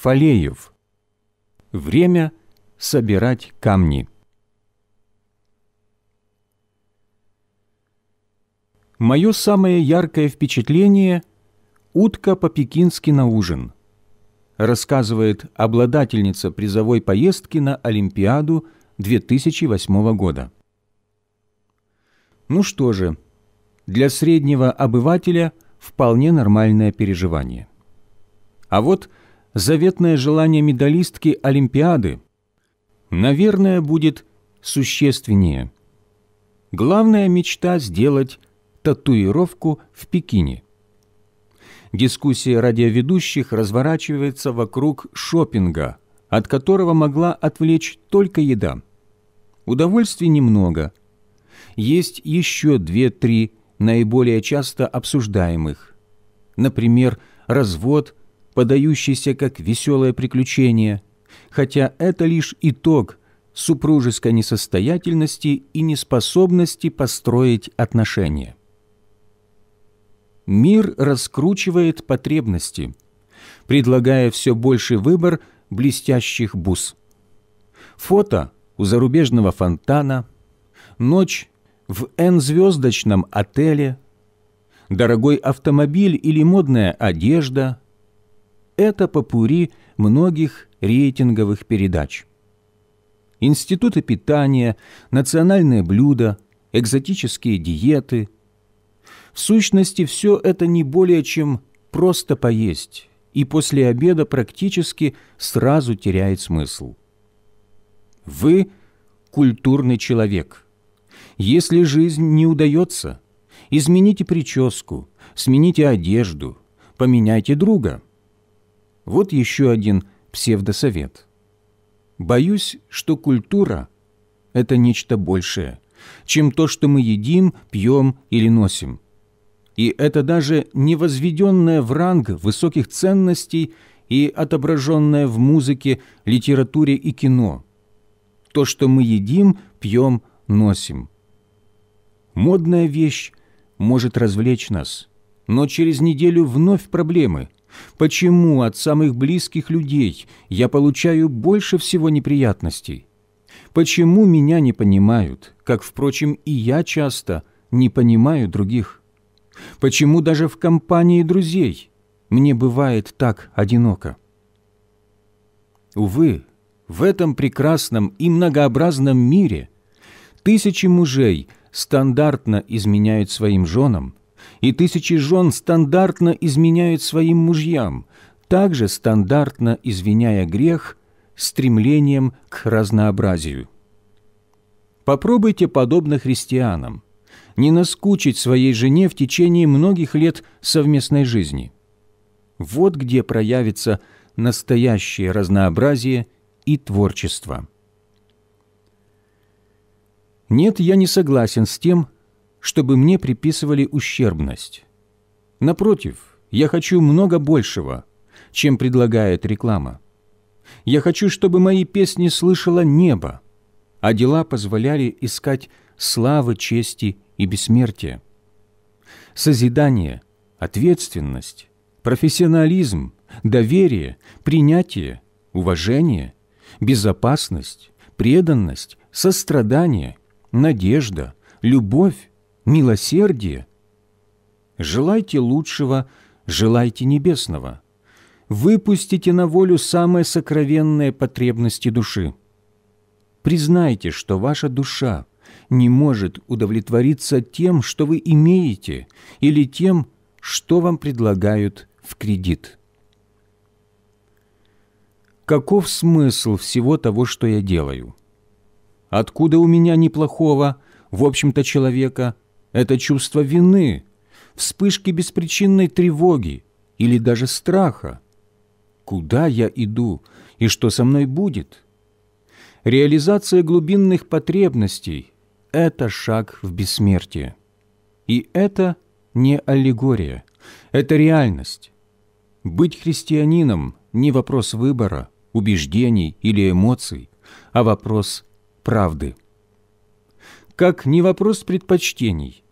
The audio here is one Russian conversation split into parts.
Фалеев. Время собирать камни. Мое самое яркое впечатление – утка по-пекински на ужин, рассказывает обладательница призовой поездки на Олимпиаду 2008 года. Ну что же, для среднего обывателя вполне нормальное переживание. А вот заветное желание медалистки Олимпиады, наверное, будет существеннее. Главная мечта – сделать татуировку в Пекине. Дискуссия радиоведущих разворачивается вокруг шопинга, от которого могла отвлечь только еда. Удовольствий немного. Есть еще две-три наиболее часто обсуждаемых. Например, развод – подающийся как веселое приключение, хотя это лишь итог супружеской несостоятельности и неспособности построить отношения. Мир раскручивает потребности, предлагая все больше выбор блестящих бус. Фото у зарубежного фонтана, ночь в N-звездочном отеле, дорогой автомобиль или модная одежда – это попури многих рейтинговых передач. Институты питания, национальные блюда, экзотические диеты. В сущности, все это не более чем просто поесть, и после обеда практически сразу теряет смысл. Вы – культурный человек. Если жизнь не удается, измените прическу, смените одежду, поменяйте друга – вот еще один псевдосовет. Боюсь, что культура – это нечто большее, чем то, что мы едим, пьем или носим. И это даже не возведенное в ранг высоких ценностей и отображенное в музыке, литературе и кино. То, что мы едим, пьем, носим. Модная вещь может развлечь нас, но через неделю вновь проблемы – Почему от самых близких людей я получаю больше всего неприятностей? Почему меня не понимают, как, впрочем, и я часто не понимаю других? Почему даже в компании друзей мне бывает так одиноко? Увы, в этом прекрасном и многообразном мире тысячи мужей стандартно изменяют своим женам, и тысячи жен стандартно изменяют своим мужьям, также стандартно извиняя грех стремлением к разнообразию. Попробуйте, подобно христианам, не наскучить своей жене в течение многих лет совместной жизни. Вот где проявится настоящее разнообразие и творчество. Нет, я не согласен с тем, чтобы мне приписывали ущербность. Напротив, я хочу много большего, чем предлагает реклама. Я хочу, чтобы мои песни слышало небо, а дела позволяли искать славы, чести и бессмертия. Созидание, ответственность, профессионализм, доверие, принятие, уважение, безопасность, преданность, сострадание, надежда, любовь милосердие, желайте лучшего, желайте небесного. Выпустите на волю самые сокровенные потребности души. Признайте, что ваша душа не может удовлетвориться тем, что вы имеете, или тем, что вам предлагают в кредит. Каков смысл всего того, что я делаю? Откуда у меня неплохого, в общем-то, человека – это чувство вины, вспышки беспричинной тревоги или даже страха. Куда я иду и что со мной будет? Реализация глубинных потребностей – это шаг в бессмертие. И это не аллегория, это реальность. Быть христианином – не вопрос выбора, убеждений или эмоций, а вопрос правды – как не вопрос предпочтений,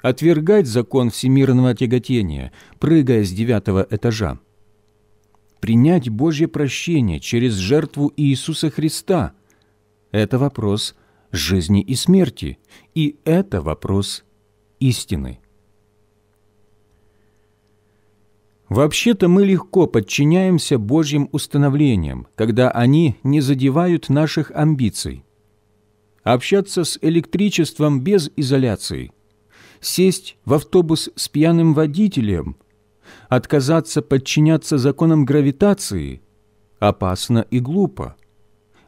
отвергать закон всемирного тяготения, прыгая с девятого этажа. Принять Божье прощение через жертву Иисуса Христа – это вопрос жизни и смерти, и это вопрос истины. Вообще-то мы легко подчиняемся Божьим установлениям, когда они не задевают наших амбиций общаться с электричеством без изоляции, сесть в автобус с пьяным водителем, отказаться подчиняться законам гравитации опасно и глупо.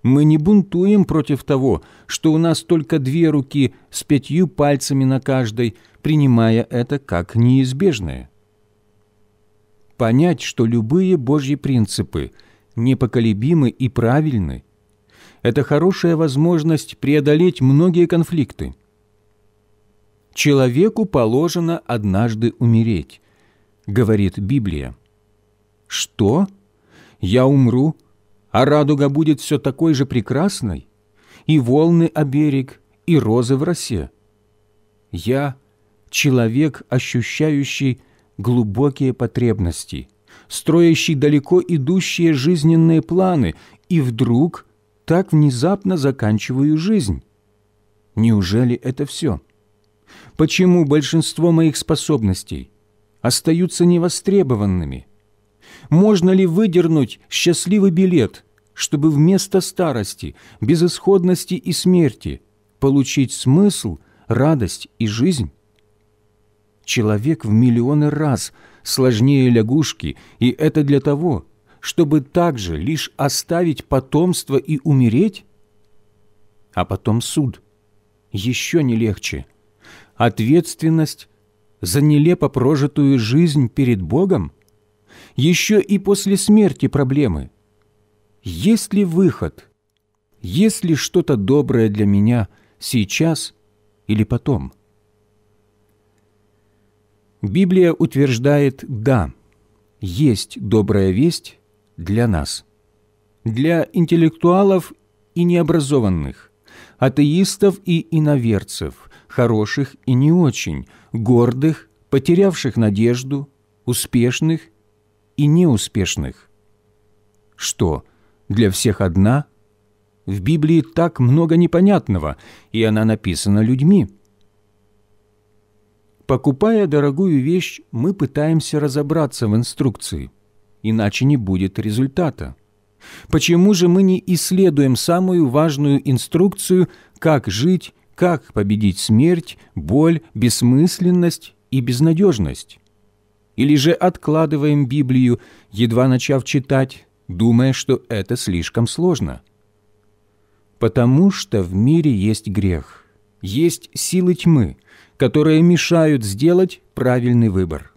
Мы не бунтуем против того, что у нас только две руки с пятью пальцами на каждой, принимая это как неизбежное. Понять, что любые Божьи принципы непоколебимы и правильны, это хорошая возможность преодолеть многие конфликты. «Человеку положено однажды умереть», — говорит Библия. «Что? Я умру, а радуга будет все такой же прекрасной? И волны о берег, и розы в росе? Я — человек, ощущающий глубокие потребности, строящий далеко идущие жизненные планы, и вдруг так внезапно заканчиваю жизнь? Неужели это все? Почему большинство моих способностей остаются невостребованными? Можно ли выдернуть счастливый билет, чтобы вместо старости, безысходности и смерти получить смысл, радость и жизнь? Человек в миллионы раз сложнее лягушки, и это для того, чтобы также лишь оставить потомство и умереть? А потом суд. Еще не легче. Ответственность за нелепо прожитую жизнь перед Богом? Еще и после смерти проблемы. Есть ли выход? Есть ли что-то доброе для меня сейчас или потом? Библия утверждает «да» есть добрая весть для нас, для интеллектуалов и необразованных, атеистов и иноверцев, хороших и не очень, гордых, потерявших надежду, успешных и неуспешных. Что, для всех одна? В Библии так много непонятного, и она написана людьми. Покупая дорогую вещь, мы пытаемся разобраться в инструкции – иначе не будет результата. Почему же мы не исследуем самую важную инструкцию, как жить, как победить смерть, боль, бессмысленность и безнадежность? Или же откладываем Библию, едва начав читать, думая, что это слишком сложно? Потому что в мире есть грех, есть силы тьмы, которые мешают сделать правильный выбор.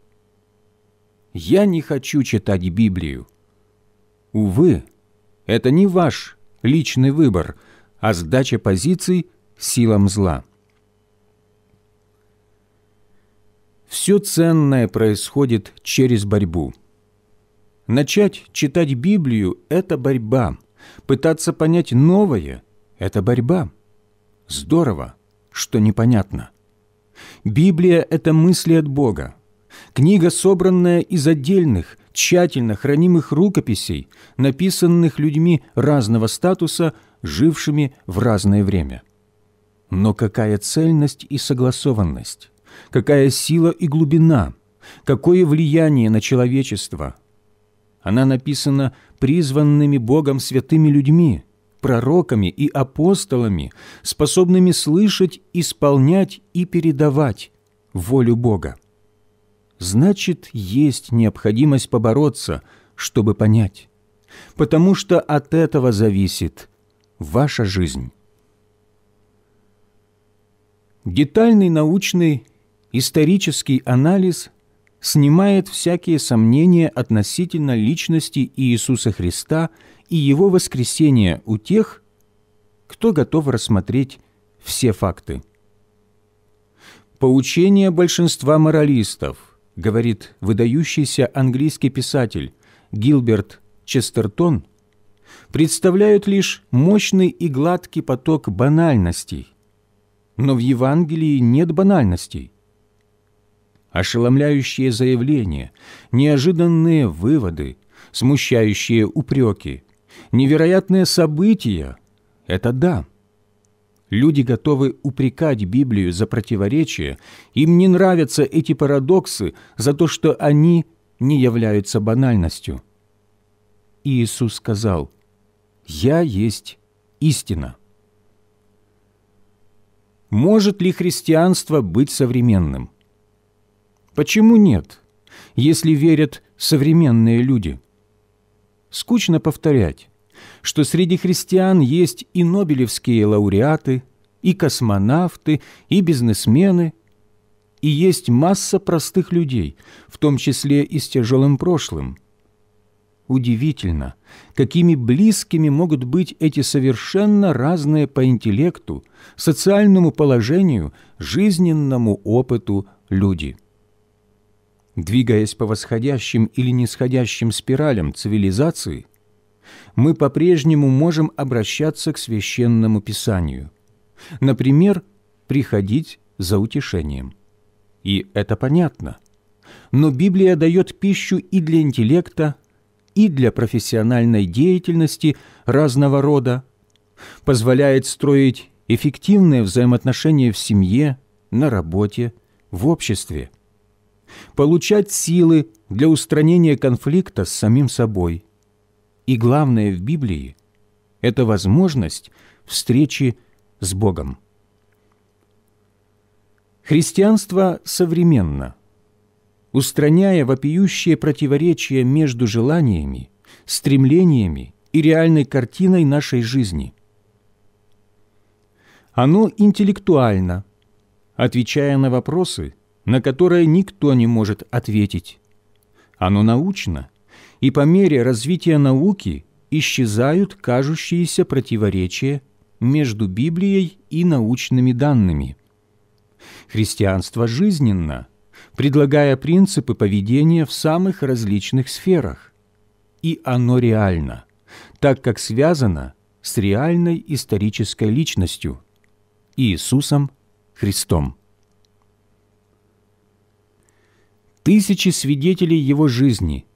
«Я не хочу читать Библию». Увы, это не ваш личный выбор, а сдача позиций силам зла. Все ценное происходит через борьбу. Начать читать Библию – это борьба. Пытаться понять новое – это борьба. Здорово, что непонятно. Библия – это мысли от Бога, Книга, собранная из отдельных, тщательно хранимых рукописей, написанных людьми разного статуса, жившими в разное время. Но какая цельность и согласованность, какая сила и глубина, какое влияние на человечество. Она написана призванными Богом святыми людьми, пророками и апостолами, способными слышать, исполнять и передавать волю Бога значит, есть необходимость побороться, чтобы понять. Потому что от этого зависит ваша жизнь. Детальный научный исторический анализ снимает всякие сомнения относительно личности Иисуса Христа и Его воскресения у тех, кто готов рассмотреть все факты. Поучение большинства моралистов – говорит выдающийся английский писатель Гилберт Честертон, представляют лишь мощный и гладкий поток банальностей. Но в Евангелии нет банальностей. Ошеломляющие заявления, неожиданные выводы, смущающие упреки, невероятные события – это да – Люди готовы упрекать Библию за противоречия, им не нравятся эти парадоксы за то, что они не являются банальностью. Иисус сказал, «Я есть истина». Может ли христианство быть современным? Почему нет, если верят современные люди? Скучно повторять что среди христиан есть и нобелевские лауреаты, и космонавты, и бизнесмены, и есть масса простых людей, в том числе и с тяжелым прошлым. Удивительно, какими близкими могут быть эти совершенно разные по интеллекту, социальному положению, жизненному опыту люди. Двигаясь по восходящим или нисходящим спиралям цивилизации, мы по-прежнему можем обращаться к Священному Писанию. Например, приходить за утешением. И это понятно. Но Библия дает пищу и для интеллекта, и для профессиональной деятельности разного рода, позволяет строить эффективные взаимоотношения в семье, на работе, в обществе, получать силы для устранения конфликта с самим собой – и главное в Библии – это возможность встречи с Богом. Христианство современно, устраняя вопиющие противоречия между желаниями, стремлениями и реальной картиной нашей жизни. Оно интеллектуально, отвечая на вопросы, на которые никто не может ответить. Оно научно – и по мере развития науки исчезают кажущиеся противоречия между Библией и научными данными. Христианство жизненно, предлагая принципы поведения в самых различных сферах. И оно реально, так как связано с реальной исторической личностью – Иисусом Христом. Тысячи свидетелей Его жизни –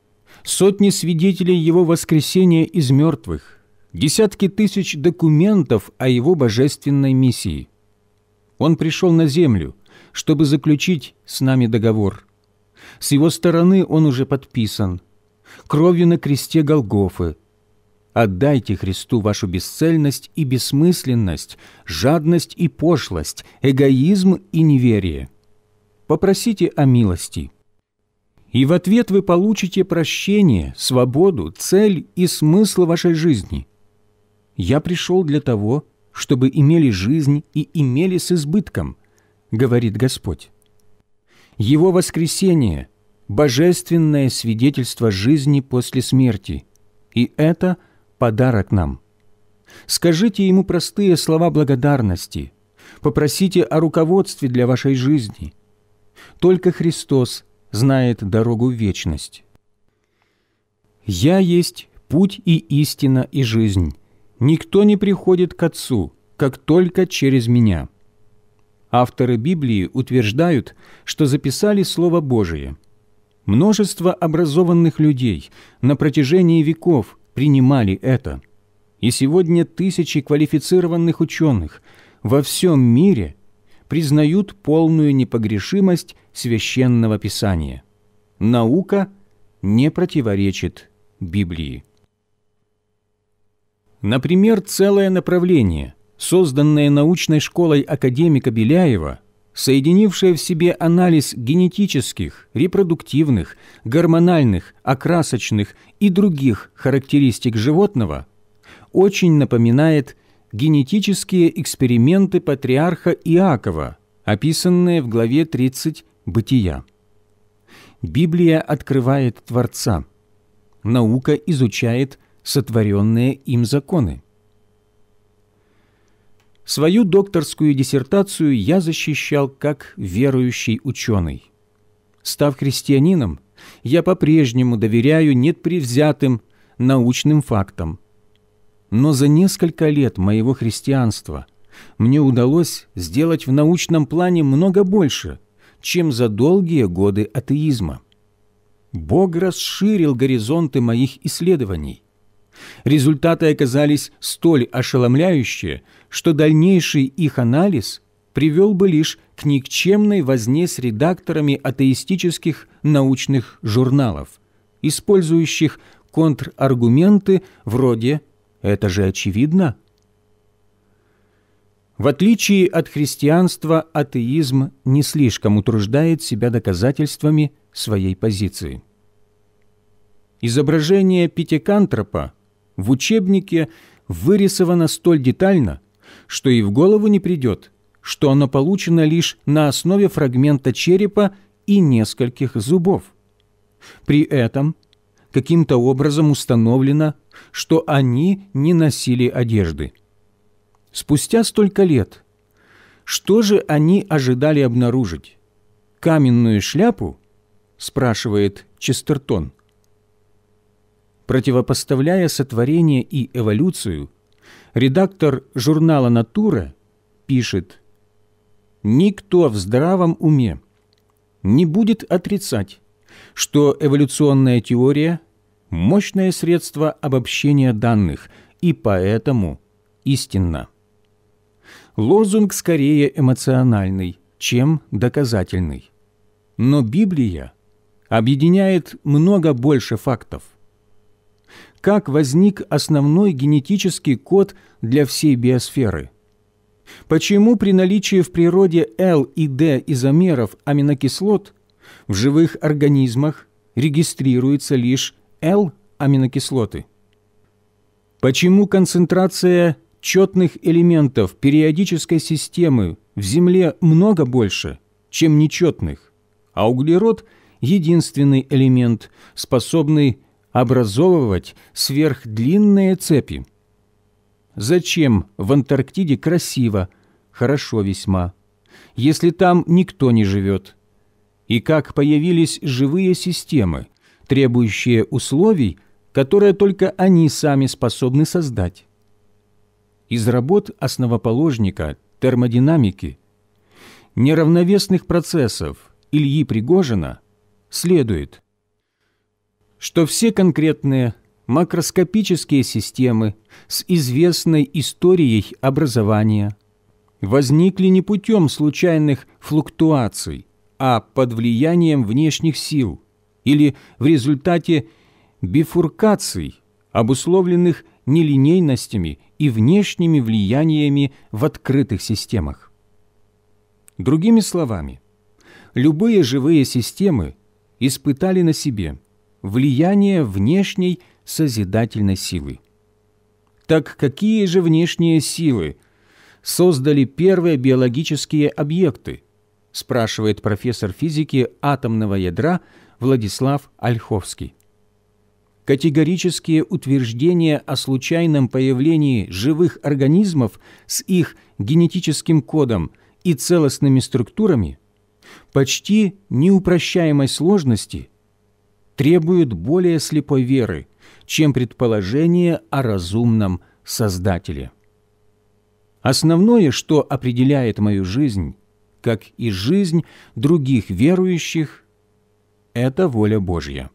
сотни свидетелей его воскресения из мертвых, десятки тысяч документов о его божественной миссии. Он пришел на землю, чтобы заключить с нами договор. С его стороны он уже подписан. Кровью на кресте Голгофы. Отдайте Христу вашу бесцельность и бессмысленность, жадность и пошлость, эгоизм и неверие. Попросите о милости – и в ответ вы получите прощение, свободу, цель и смысл вашей жизни. Я пришел для того, чтобы имели жизнь и имели с избытком, говорит Господь. Его воскресение – божественное свидетельство жизни после смерти, и это подарок нам. Скажите Ему простые слова благодарности, попросите о руководстве для вашей жизни. Только Христос – знает дорогу вечность. «Я есть путь и истина и жизнь. Никто не приходит к Отцу, как только через Меня». Авторы Библии утверждают, что записали Слово Божие. Множество образованных людей на протяжении веков принимали это. И сегодня тысячи квалифицированных ученых во всем мире признают полную непогрешимость Священного Писания. Наука не противоречит Библии. Например, целое направление, созданное научной школой академика Беляева, соединившее в себе анализ генетических, репродуктивных, гормональных, окрасочных и других характеристик животного, очень напоминает генетические эксперименты патриарха Иакова, описанные в главе 30 бытия. Библия открывает Творца. Наука изучает сотворенные им законы. Свою докторскую диссертацию я защищал как верующий ученый. Став христианином, я по-прежнему доверяю непревзятым научным фактам. Но за несколько лет моего христианства мне удалось сделать в научном плане много больше – чем за долгие годы атеизма. Бог расширил горизонты моих исследований. Результаты оказались столь ошеломляющие, что дальнейший их анализ привел бы лишь к никчемной возне с редакторами атеистических научных журналов, использующих контраргументы вроде «это же очевидно», в отличие от христианства, атеизм не слишком утруждает себя доказательствами своей позиции. Изображение пятикантропа в учебнике вырисовано столь детально, что и в голову не придет, что оно получено лишь на основе фрагмента черепа и нескольких зубов. При этом каким-то образом установлено, что они не носили одежды – спустя столько лет, что же они ожидали обнаружить? Каменную шляпу? спрашивает Честертон. Противопоставляя сотворение и эволюцию, редактор журнала «Натура» пишет «Никто в здравом уме не будет отрицать, что эволюционная теория – мощное средство обобщения данных и поэтому истинна». Лозунг скорее эмоциональный, чем доказательный. Но Библия объединяет много больше фактов. Как возник основной генетический код для всей биосферы? Почему при наличии в природе L и D изомеров аминокислот в живых организмах регистрируется лишь L-аминокислоты? Почему концентрация Четных элементов периодической системы в Земле много больше, чем нечетных, а углерод – единственный элемент, способный образовывать сверхдлинные цепи. Зачем в Антарктиде красиво, хорошо весьма, если там никто не живет? И как появились живые системы, требующие условий, которые только они сами способны создать? из работ основоположника термодинамики неравновесных процессов Ильи Пригожина следует, что все конкретные макроскопические системы с известной историей образования возникли не путем случайных флуктуаций, а под влиянием внешних сил или в результате бифуркаций, обусловленных нелинейностями и внешними влияниями в открытых системах. Другими словами, любые живые системы испытали на себе влияние внешней созидательной силы. Так какие же внешние силы создали первые биологические объекты? спрашивает профессор физики атомного ядра Владислав Ольховский категорические утверждения о случайном появлении живых организмов с их генетическим кодом и целостными структурами, почти неупрощаемой сложности, требуют более слепой веры, чем предположение о разумном Создателе. Основное, что определяет мою жизнь, как и жизнь других верующих, это воля Божья.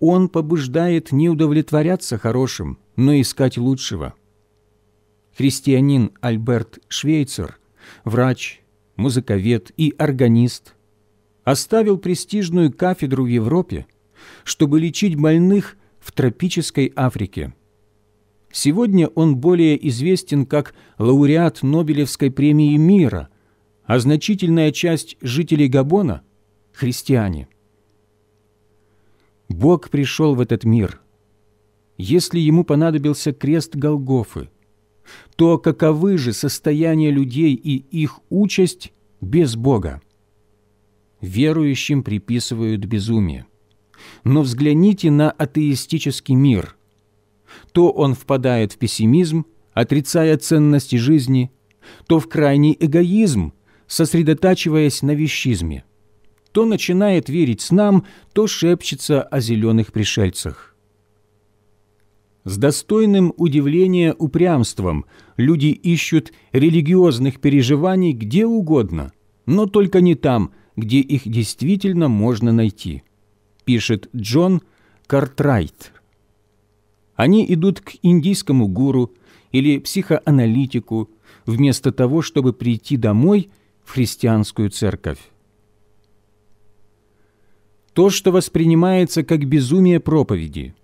Он побуждает не удовлетворяться хорошим, но искать лучшего. Христианин Альберт Швейцер, врач, музыковед и органист, оставил престижную кафедру в Европе, чтобы лечить больных в тропической Африке. Сегодня он более известен как лауреат Нобелевской премии мира, а значительная часть жителей Габона – христиане – Бог пришел в этот мир. Если ему понадобился крест Голгофы, то каковы же состояние людей и их участь без Бога? Верующим приписывают безумие. Но взгляните на атеистический мир. То он впадает в пессимизм, отрицая ценности жизни, то в крайний эгоизм, сосредотачиваясь на вещизме – то начинает верить с снам, то шепчется о зеленых пришельцах. С достойным удивления упрямством люди ищут религиозных переживаний где угодно, но только не там, где их действительно можно найти, пишет Джон Картрайт. Они идут к индийскому гуру или психоаналитику, вместо того, чтобы прийти домой в христианскую церковь то, что воспринимается как безумие проповеди,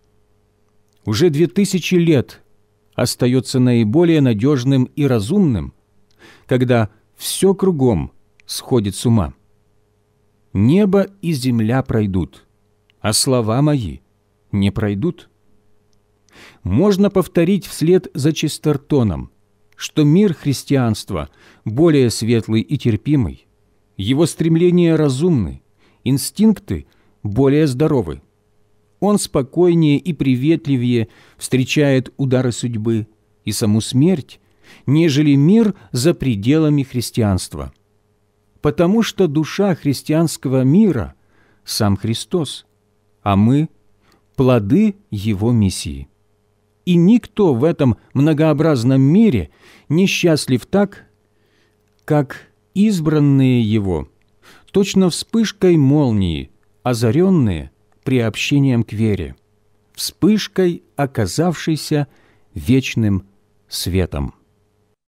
уже две тысячи лет остается наиболее надежным и разумным, когда все кругом сходит с ума. Небо и земля пройдут, а слова мои не пройдут. Можно повторить вслед за Честертоном, что мир христианства более светлый и терпимый, его стремления разумны, инстинкты более здоровы. Он спокойнее и приветливее встречает удары судьбы и саму смерть, нежели мир за пределами христианства. Потому что душа христианского мира – сам Христос, а мы – плоды Его миссии, И никто в этом многообразном мире не счастлив так, как избранные Его, точно вспышкой молнии – озаренные приобщением к вере, вспышкой, оказавшейся вечным светом.